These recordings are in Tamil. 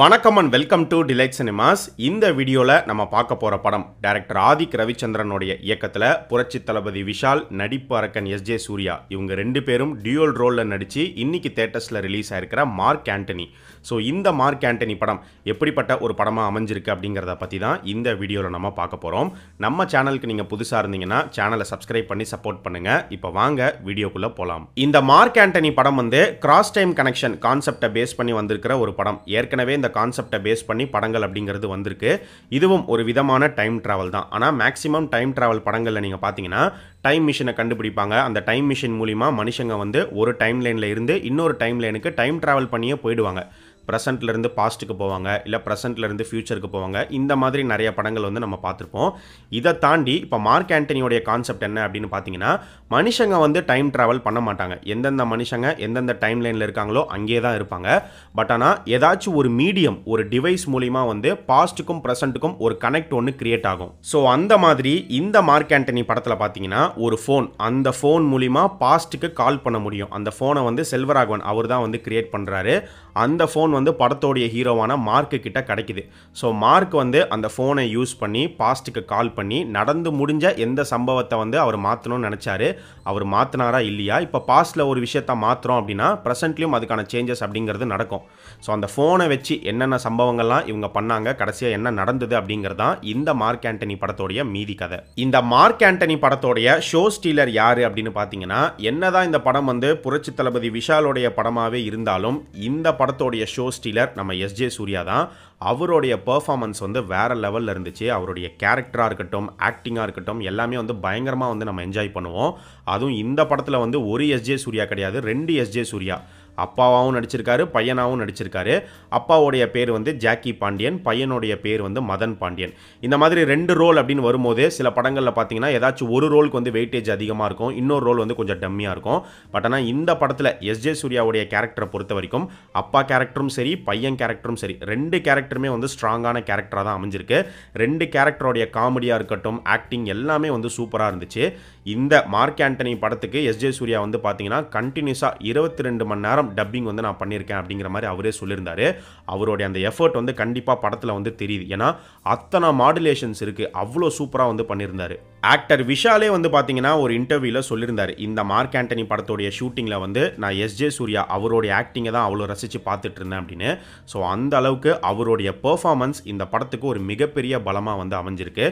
வணக்கம் and welcome to Delight Cinemas இந்த வீடியோவில் நம்ம பார்க்க போகிற படம் டைரக்டர் ஆதிக் ரவிச்சந்திரனுடைய இயக்கத்தில் புரட்சி தளபதி விஷால் நடிப்பு அரக்கன் எஸ் ஜே சூர்யா இவங்க ரெண்டு பேரும் டியூல் ரோலில் நடித்து இன்னைக்கு தேட்டர்ஸில் ரிலீஸ் ஆயிருக்கிற மார்க் ஆண்டனி ஸோ இந்த மார்க் ஆண்டனி படம் எப்படிப்பட்ட ஒரு படமாக அமைஞ்சிருக்கு அப்படிங்கிறத பற்றி தான் இந்த வீடியோவில் நம்ம பார்க்க போகிறோம் நம்ம சேனலுக்கு நீங்கள் புதுசாக இருந்தீங்கன்னா சேனலை சப்ஸ்கிரைப் பண்ணி சப்போர்ட் பண்ணுங்கள் இப்போ வாங்க வீடியோக்குள்ளே போகலாம் இந்த மார்க் ஆண்டனி படம் வந்து கிராஸ் டைம் கனெக்ஷன் கான்செப்டை பேஸ் பண்ணி வந்திருக்கிற ஒரு படம் ஏற்கனவே இந்த கான்செப்டை பேஸ் பண்ணி படங்கள் அப்படிங்கிறது வந்திருக்கு இதுவும் ஒரு விதமான டைம் ட்ராவல் தான் ஆனால் மேக்ஸிமம் டைம் ட்ராவல் படங்களில் நீங்கள் பார்த்தீங்கன்னா டைம் மிஷினை கண்டுபிடிப்பாங்க அந்த டைம் மிஷின் மூலிமா மனுஷங்க வந்து ஒரு டைம் லைனில் இருந்து இன்னொரு டைம் லைனுக்கு டைம் ட்ராவல் பண்ணியே போயிடுவாங்க ப்ரெசண்ட்லேருந்து பாஸ்ட்டுக்கு போவாங்க இல்லை ப்ரெசண்ட்லேருந்து ஃப்யூச்சருக்கு போவாங்க இந்த மாதிரி நிறைய படங்கள் வந்து நம்ம பார்த்துருப்போம் இதை தாண்டி இப்போ மார்க் ஆண்டனியோடைய கான்செப்ட் என்ன அப்படின்னு பார்த்தீங்கன்னா மனுஷங்க வந்து டைம் ட்ராவல் பண்ண மாட்டாங்க எந்தெந்த மனுஷங்க எந்தெந்த டைம் லைனில் இருக்காங்களோ அங்கே தான் இருப்பாங்க பட் ஆனால் ஏதாச்சும் ஒரு மீடியம் ஒரு டிவைஸ் மூலிமா வந்து பாஸ்ட்டுக்கும் ப்ரெசண்ட்டுக்கும் ஒரு கனெக்ட் ஒன்று கிரியேட் ஆகும் ஸோ அந்த மாதிரி இந்த மார்க் ஆண்டனி படத்தில் பார்த்தீங்கன்னா ஒரு ஃபோன் அந்த ஃபோன் மூலிமா பாஸ்ட்டுக்கு கால் பண்ண முடியும் அந்த ஃபோனை வந்து செல்வராகவன் அவர் தான் வந்து கிரியேட் பண்ணுறாரு அந்த ஃபோன் வந்து படத்தோடைய ஹீரோவான மார்க்கு கிட்ட கிடைக்குது ஸோ மார்க் வந்து அந்த ஃபோனை யூஸ் பண்ணி பாஸ்ட்டுக்கு கால் பண்ணி நடந்து முடிஞ்ச எந்த சம்பவத்தை வந்து அவர் மாற்றணும்னு நினச்சாரு அவர் மாற்றினாரா இல்லையா இப்போ பாஸ்ட்டில் ஒரு விஷயத்த மாற்றுறோம் அப்படின்னா ப்ரெசென்ட்லேயும் அதுக்கான சேஞ்சஸ் அப்படிங்கிறது நடக்கும் ஸோ அந்த ஃபோனை வச்சு என்னென்ன சம்பவங்கள்லாம் இவங்க பண்ணாங்க கடைசியாக என்ன நடந்தது அப்படிங்கிறது தான் இந்த மார்க் ஆண்டனி படத்தோடைய மீதி கதை இந்த மார்க் ஆண்டனி படத்தோடைய ஷோ ஸ்டீலர் யார் அப்படின்னு பார்த்தீங்கன்னா என்னதான் இந்த படம் வந்து புரட்சி தளபதி விஷாலோடைய படமாகவே இருந்தாலும் இந்த படத்தோடைய ஷோ ஷோ ஸ்டீலர் நம்ம எஸ்ஜே சூர்யா தான் அவருடைய பர்ஃபார்மன்ஸ் வந்து வேறு லெவலில் இருந்துச்சு அவருடைய கேரக்டராக இருக்கட்டும் ஆக்டிங்காக இருக்கட்டும் எல்லாமே வந்து பயங்கரமாக வந்து நம்ம என்ஜாய் பண்ணுவோம் அதுவும் இந்த படத்தில் வந்து ஒரு எஸ்ஜே சூர்யா கிடையாது ரெண்டு எஸ்ஜே சூர்யா அப்பாவாகவும் நடிச்சிருக்காரு பையனாகவும் நடிச்சிருக்காரு அப்பாவுடைய பேர் வந்து ஜாக்கி பாண்டியன் பையனுடைய பேர் வந்து மதன் பாண்டியன் இந்த மாதிரி ரெண்டு ரோல் அப்படின்னு வரும்போது சில படங்களில் பார்த்தீங்கன்னா ஏதாச்சும் ஒரு ரோலுக்கு வந்து வெயிட்டேஜ் அதிகமாக இருக்கும் இன்னொரு ரோல் வந்து கொஞ்சம் டம்மியாக இருக்கும் பட் ஆனால் இந்த படத்தில் எஸ் ஜே சூர்யாவுடைய கேரக்டரை பொறுத்த வரைக்கும் அப்பா கேரக்டரும் சரி பையன் கேரக்டரும் சரி ரெண்டு கேரக்டருமே வந்து ஸ்ட்ராங்கான கேரக்டராக தான் அமைஞ்சிருக்கு ரெண்டு கேரக்டருடைய காமெடியாக இருக்கட்டும் ஆக்டிங் எல்லாமே வந்து சூப்பராக இருந்துச்சு இந்த மார்க் ஆண்டனி படத்துக்கு எஸ் ஜே சூர்யா வந்து பார்த்தீங்கன்னா கண்டினியூஸாக இருபத்தி ரெண்டு மணி நேரம் தான் டப்பிங் வந்து நான் பண்ணியிருக்கேன் அப்படிங்கிற மாதிரி அவரே சொல்லியிருந்தார் அவருடைய அந்த எஃபர்ட் வந்து கண்டிப்பாக படத்தில் வந்து தெரியுது ஏன்னா அத்தனை மாடுலேஷன்ஸ் இருக்குது அவ்வளோ சூப்பராக வந்து பண்ணியிருந்தார் ஆக்டர் விஷாலே வந்து பார்த்தீங்கன்னா ஒரு இன்டர்வியூவில் சொல்லியிருந்தார் இந்த மார்க் ஆண்டனி படத்துடைய ஷூட்டிங்கில் வந்து நான் எஸ் ஜே சூர்யா அவருடைய ஆக்டிங்கை தான் அவ்வளோ ரசித்து பார்த்துட்டு இருந்தேன் அப்படின்னு ஸோ அந்த அளவுக்கு அவருடைய பெர்ஃபார்மன்ஸ் இந்த படத்துக்கு ஒரு மிகப்பெரிய பலமாக வந்து அமைஞ்சிருக்கு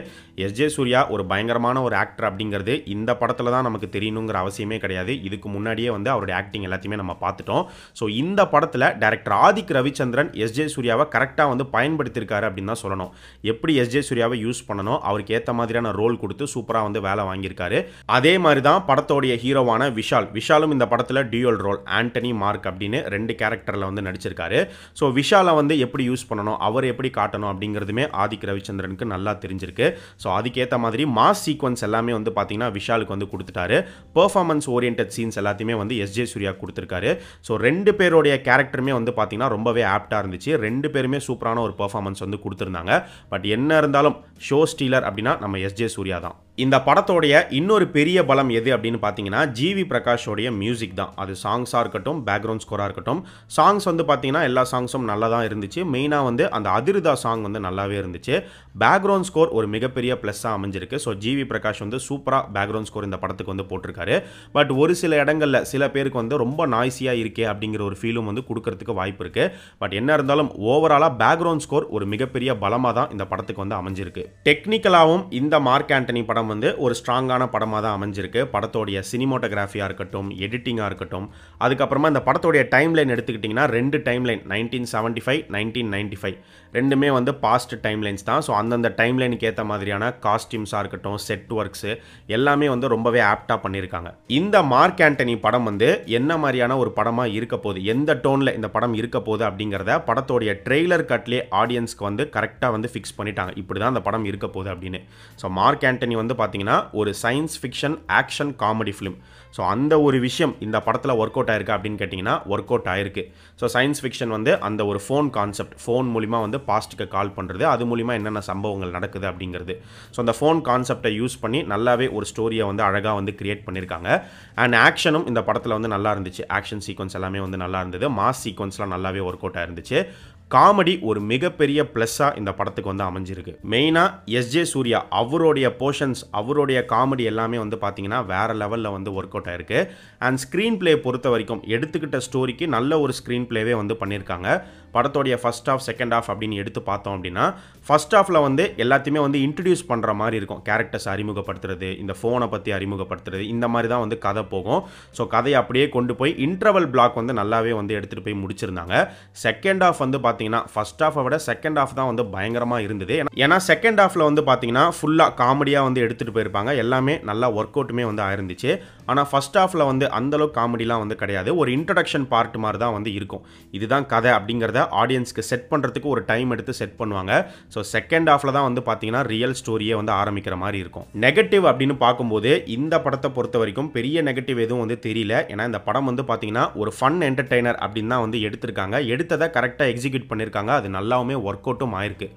எஸ் ஜே சூர்யா ஒரு பயங்கரமான ஒரு ஆக்டர் அப்படிங்கிறது இந்த படத்தில் தான் நமக்கு தெரியணுங்கிற அவசியமே கிடையாது இதுக்கு முன்னாடியே வந்து அவருடைய ஆக்டிங் எல்லாத்தையுமே நம்ம பார்த்துட்டோம் ஸோ இந்த படத்தில் director Adhik Ravichandran S J சூர்யாவை கரெக்டாக வந்து பயன்படுத்தியிருக்காரு அப்படின்னு தான் சொல்லணும் எப்படி எஸ் ஜே சூர்யாவை யூஸ் பண்ணணும் அவருக்கு ஏற்ற மாதிரியான ரோல் கொடுத்து சூப்பராக வந்து வேலை வாங்கியிருக்காரு அதே மாதிரி தான் படத்தோடைய ஹீரோவான விஷால் விஷாலும் இந்த படத்தில் டியூல் ரோல் ஆண்டனி மார்க் அப்படின்னு ரெண்டு கேரக்டரில் வந்து நடிச்சிருக்காரு ஸோ விஷாலை வந்து எப்படி யூஸ் பண்ணணும் அவர் எப்படி காட்டணும் அப்படிங்கிறதுமே ஆதிக் ரவிச்சந்திரனுக்கு நல்லா தெரிஞ்சிருக்கு ஸோ அதுக்கேற்ற மாதிரி மாஸ் சீக்வன்ஸ் எல்லாமே வந்து பார்த்தீங்கன்னா விஷாலுக்கு வந்து கொடுத்துட்டாரு பெர்ஃபார்மன்ஸ் ஓரியன்ட் சீன்ஸ் எல்லாத்தையுமே வந்து எஸ் ஜே சூர்யா கொடுத்துருக்காரு ஸோ ரெண்டு பேருடைய கேரக்டருமே வந்து பார்த்திங்கன்னா ரொம்பவே ஆப்டாக இருந்துச்சு ரெண்டு பேருமே சூப்பரான ஒரு பர்ஃபார்மன்ஸ் வந்து கொடுத்துருந்தாங்க பட் என்ன இருந்தாலும் ஷோ ஸ்டீலர் அப்படின்னா நம்ம எஸ்ஜே சூர்யா தான் இந்த படத்தோடைய இன்னொரு பெரிய பலம் எது அப்படின்னு பார்த்தீங்கன்னா ஜிவி பிரகாஷோடைய மியூசிக் தான் அது சாங்ஸாக இருக்கட்டும் பேக்ரவுண்ட் ஸ்கோராக இருக்கட்டும் சாங்ஸ் வந்து பார்த்தீங்கன்னா எல்லா சாங்ஸும் நல்லா தான் இருந்துச்சு மெயினாக வந்து அந்த அதிருதா சாங் வந்து நல்லாவே இருந்துச்சு பேக்ரவுண்ட் ஸ்கோர் ஒரு மிகப்பெரிய ப்ளஸ்ஸாக அமைஞ்சிருக்கு ஸோ ஜிவி பிரகாஷ் வந்து சூப்பராக பேக்ரவுண்ட் ஸ்கோர் இந்த படத்துக்கு வந்து போட்டிருக்காரு பட் ஒரு சில இடங்களில் சில பேருக்கு வந்து ரொம்ப நாய்ஸியாக இருக்கே அப்படிங்கிற ஒரு ஃபீலும் வந்து கொடுக்கறதுக்கு வாய்ப்பு இருக்குது பட் என்ன இருந்தாலும் ஓவராலாக பேக்ரவுண்ட் ஸ்கோர் ஒரு மிகப்பெரிய பலமாக தான் இந்த படத்துக்கு வந்து அமைஞ்சிருக்கு டெக்னிக்கலாகவும் இந்த மார்க் ஆண்டனி படம் படம் வந்து ஒரு ஸ்ட்ராங்கான படமாக தான் அமைஞ்சிருக்கு படத்தோடைய சினிமோட்டோகிராஃபியாக இருக்கட்டும் எடிட்டிங்காக இருக்கட்டும் அதுக்கப்புறமா இந்த படத்தோடைய டைம்லைன் எடுத்துக்கிட்டிங்கன்னா ரெண்டு timeline nineteen seventy five nineteen ninety five ரெண்டுமே வந்து பாஸ்ட் டைம்லைன்ஸ் தான் ஸோ அந்தந்த டைம்லைனுக்கு ஏற்ற மாதிரியான காஸ்டியூம்ஸாக இருக்கட்டும் செட் ஒர்க்ஸு எல்லாமே வந்து ரொம்பவே ஆப்டாக பண்ணியிருக்காங்க இந்த மார்க் ஆண்டனி படம் வந்து என்ன மாதிரியான ஒரு படமாக இருக்க போகுது எந்த டோனில் இந்த படம் இருக்க போகுது அப்படிங்கிறத படத்தோடைய ட்ரெய்லர் கட்லே ஆடியன்ஸ்க்கு வந்து கரெக்டாக வந்து ஃபிக்ஸ் பண்ணிட்டாங்க இப்படி தான் அந்த படம் இருக்க போகுது அப்படின்னு ஸோ மார்க் ஆண்டனி வந்து பார்த்தீங்கன்னா ஒரு science fiction action comedy film so அந்த ஒரு விஷயம் இந்த படத்தில் ஒர்க் அவுட் ஆயிருக்கு அப்படின்னு கேட்டிங்கன்னா ஒர்க் அவுட் ஆயிருக்கு ஸோ சயின்ஸ் ஃபிக்ஷன் வந்து அந்த ஒரு ஃபோன் கான்செப்ட் ஃபோன் மூலிமா வந்து பாஸ்ட்டுக்கு கால் பண்ணுறது அது மூலிமா என்னென்ன சம்பவங்கள் நடக்குது அப்படிங்கிறது ஸோ அந்த ஃபோன் கான்செப்டை யூஸ் பண்ணி நல்லாவே ஒரு ஸ்டோரியை வந்து அழகாக வந்து கிரியேட் பண்ணியிருக்காங்க அண்ட் ஆக்ஷனும் இந்த படத்தில் வந்து நல்லா இருந்துச்சு ஆக்ஷன் சீக்வன்ஸ் எல்லாமே வந்து நல்லா இருந்தது மாஸ் சீக்வன்ஸ்லாம் நல்லாவே ஒர்க் அவுட்டாக இருந்துச்சு காமெடி ஒரு மிகப்பெரிய ப்ளஸ்ஸாக இந்த படத்துக்கு வந்து அமைஞ்சிருக்கு மெயினாக எஸ்ஜே சூர்யா அவருடைய போர்ஷன்ஸ் அவருடைய காமெடி எல்லாமே வந்து பார்த்திங்கன்னா வேறு லெவலில் வந்து ஒர்க் அவுட் ஆயிருக்கு அண்ட் ஸ்க்ரீன் பிளே பொறுத்த வரைக்கும் எடுத்துக்கிட்ட ஸ்டோரிக்கு நல்ல ஒரு ஸ்க்ரீன் பிளேவே வந்து பண்ணியிருக்காங்க படத்தோடைய ஃபஸ்ட் ஆஃப் செகண்ட் ஆஃப் அப்படின்னு எடுத்து பார்த்தோம் அப்படின்னா ஃபஸ்ட் ஆஃபில் வந்து எல்லாத்தையுமே வந்து இன்ட்ரடியூஸ் பண்ணுற மாதிரி இருக்கும் கேரக்டர்ஸ் அறிமுகப்படுத்துறது இந்த ஃபோனை பற்றி அறிமுகப்படுத்துறது இந்த மாதிரி தான் வந்து கதை போகும் ஸோ கதையை அப்படியே கொண்டு போய் இன்டர்வல் பிளாக் வந்து நல்லாவே வந்து எடுத்துகிட்டு போய் முடிச்சிருந்தாங்க செகண்ட் ஆஃப் வந்து பார்த்தீங்கன்னா ஃபஸ்ட் ஆஃபை விட செகண்ட் ஆஃப் தான் வந்து பயங்கரமாக இருந்தது ஏன்னா செகண்ட் ஆஃபில் வந்து பார்த்தீங்கன்னா ஃபுல்லாக காமெடியாக வந்து எடுத்துகிட்டு போயிருப்பாங்க எல்லாமே நல்லா ஒர்க் அவுட்டுமே வந்து ஆயிருந்துச்சு ஆனால் ஃபஸ்ட் ஆஃபில் வந்து அந்தளவுக்கு காமெடிலாம் வந்து கிடையாது ஒரு இன்ட்ரடக்ஷன் பார்ட் மாதிரி தான் வந்து இருக்கும் இதுதான் கதை அப்படிங்கிறத ஆடியன்ஸ்க்கு செட் பண்ணுறதுக்கு ஒரு டைம் எடுத்து செட் பண்ணுவாங்க ஸோ செகண்ட் ஆஃபில் தான் வந்து பார்த்தீங்கன்னா ரியல் ஸ்டோரியே வந்து ஆரம்பிக்கிற மாதிரி இருக்கும் நெகட்டிவ் அப்படின்னு பார்க்கும்போது இந்த படத்தை பொறுத்த வரைக்கும் பெரிய நெகட்டிவ் எதுவும் வந்து தெரியல ஏன்னா இந்த படம் வந்து பார்த்தீங்கன்னா ஒரு ஃபன் என்டர்டைனர் அப்படின்னு தான் வந்து எடுத்திருக்காங்க எடுத்ததை கரெக்டாக எக்ஸிக்யூட் பண்ணியிருக்காங்க அது நல்லாவுமே ஒர்க் அவுட்டும் ஆயிருக்கு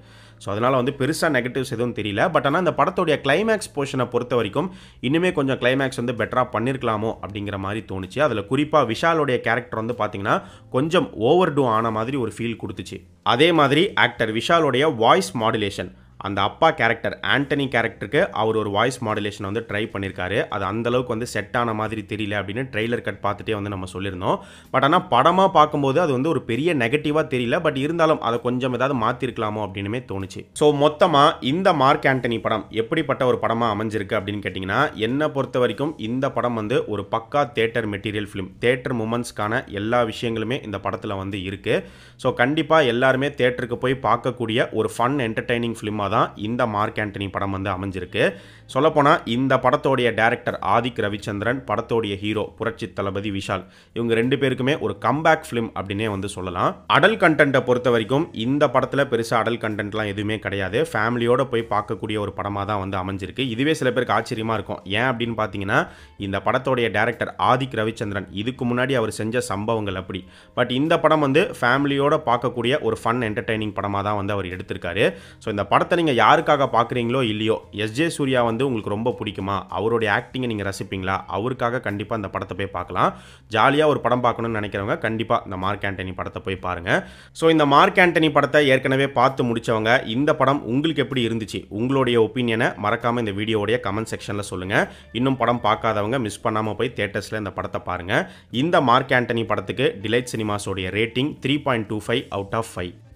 ஸோ அதனால் வந்து பெருசாக நெகட்டிவ்ஸ் எதுவும் தெரியல பட் ஆனால் இந்த படத்துடைய கிளைமேக்ஸ் போர்ஷனை பொறுத்த வரைக்கும் இன்னுமே கொஞ்சம் கிளைமேக்ஸ் வந்து பெட்டராக பண்ணியிருக்கலாமோ அப்படிங்கிற மாதிரி தோணுச்சு அதில் குறிப்பாக விஷாலுடைய கேரக்டர் வந்து பார்த்திங்கன்னா கொஞ்சம் ஓவர் டூ ஆன மாதிரி ஒரு ஃபீல் கொடுத்துச்சு அதே மாதிரி ஆக்டர் விஷாலுடைய வாய்ஸ் மாடுலேஷன் அந்த அப்பா கேரக்டர் ஆண்டனி கேரக்டருக்கு அவர் ஒரு வாய்ஸ் மாடுலேஷனை வந்து ட்ரை பண்ணியிருக்காரு அது அந்தளவுக்கு வந்து செட் ஆன மாதிரி தெரியல அப்படின்னு ட்ரெய்லர் கட் பார்த்துட்டே வந்து நம்ம சொல்லியிருந்தோம் பட் ஆனால் படமாக பார்க்கும்போது அது வந்து ஒரு பெரிய நெகட்டிவாக தெரியல பட் இருந்தாலும் அதை கொஞ்சம் ஏதாவது மாற்றிருக்கலாமோ அப்படின்னுமே தோணுச்சு ஸோ மொத்தமாக இந்த மார்க் ஆண்டனி படம் எப்படிப்பட்ட ஒரு படமாக அமைஞ்சிருக்கு அப்படின்னு கேட்டிங்கன்னா என்னை பொறுத்த வரைக்கும் இந்த படம் வந்து ஒரு பக்கா தேட்டர் மெட்டீரியல் ஃபிலிம் தேட்டர் மூமெண்ட்ஸ்க்கான எல்லா விஷயங்களுமே இந்த படத்தில் வந்து இருக்குது ஸோ கண்டிப்பாக எல்லாருமே தேட்டருக்கு போய் பார்க்கக்கூடிய ஒரு ஃபன் என்டர்டைனிங் ஃபிலிமாக தான் இந்த மார்க் ஆண்டனி படம் வந்து அமைஞ்சிருக்கு சொல்லப்போனால் இந்த படத்தோடைய டேரக்டர் ஆதிக் ரவிச்சந்திரன் படத்தோடைய ஹீரோ புரட்சி தளபதி விஷால் இவங்க ரெண்டு பேருக்குமே ஒரு கம்பேக் ஃபிலிம் அப்படின்னே வந்து சொல்லலாம் அடல் கண்டென்ட்டை பொறுத்த வரைக்கும் இந்த படத்தில் பெருசாக அடல் கண்டென்ட்லாம் எதுவுமே கிடையாது ஃபேமிலியோட போய் பார்க்கக்கூடிய ஒரு படமாக தான் வந்து அமைஞ்சிருக்கு இதுவே சில பேருக்கு ஆச்சரியமாக இருக்கும் ஏன் அப்படின்னு பார்த்தீங்கன்னா இந்த படத்தோடைய டேரக்டர் ஆதிக் ரவிச்சந்திரன் இதுக்கு முன்னாடி அவர் செஞ்ச சம்பவங்கள் அப்படி பட் இந்த படம் வந்து ஃபேமிலியோட பார்க்கக்கூடிய ஒரு ஃபன் என்டர்டைனிங் படமாக தான் வந்து அவர் எடுத்திருக்காரு ஸோ இந்த படத்தை நீங்கள் யாருக்காக பார்க்குறீங்களோ இல்லையோ எஸ் ஜே சூர்யா வந்து வந்து உங்களுக்கு ரொம்ப பிடிக்குமா அவருடைய ஆக்டிங்கை நீங்கள் ரசிப்பீங்களா அவருக்காக கண்டிப்பாக அந்த படத்தை போய் பார்க்கலாம் ஜாலியாக ஒரு படம் பார்க்கணும்னு நினைக்கிறவங்க கண்டிப்பாக இந்த மார்க் ஆண்டனி படத்தை போய் பாருங்கள் ஸோ இந்த மார்க் ஆண்டனி படத்தை ஏற்கனவே பார்த்து முடித்தவங்க இந்த படம் உங்களுக்கு எப்படி இருந்துச்சு உங்களுடைய ஒப்பீனியனை மறக்காமல் இந்த வீடியோடைய கமெண்ட் செக்ஷனில் சொல்லுங்கள் இன்னும் படம் பார்க்காதவங்க மிஸ் பண்ணாமல் போய் தேட்டர்ஸில் இந்த படத்தை பாருங்கள் இந்த மார்க் ஆண்டனி படத்துக்கு டிலைட் சினிமாஸோடைய rating three point two five out of five